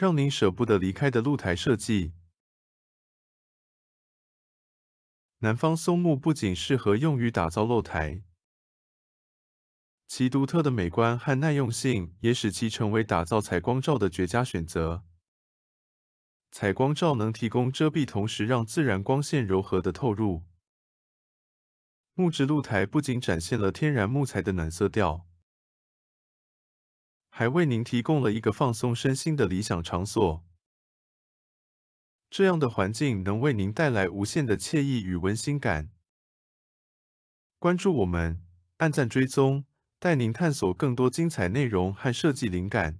让您舍不得离开的露台设计。南方松木不仅适合用于打造露台，其独特的美观和耐用性也使其成为打造采光罩的绝佳选择。采光罩能提供遮蔽，同时让自然光线柔和的透入。木质露台不仅展现了天然木材的暖色调。还为您提供了一个放松身心的理想场所。这样的环境能为您带来无限的惬意与温馨感。关注我们，按赞追踪，带您探索更多精彩内容和设计灵感。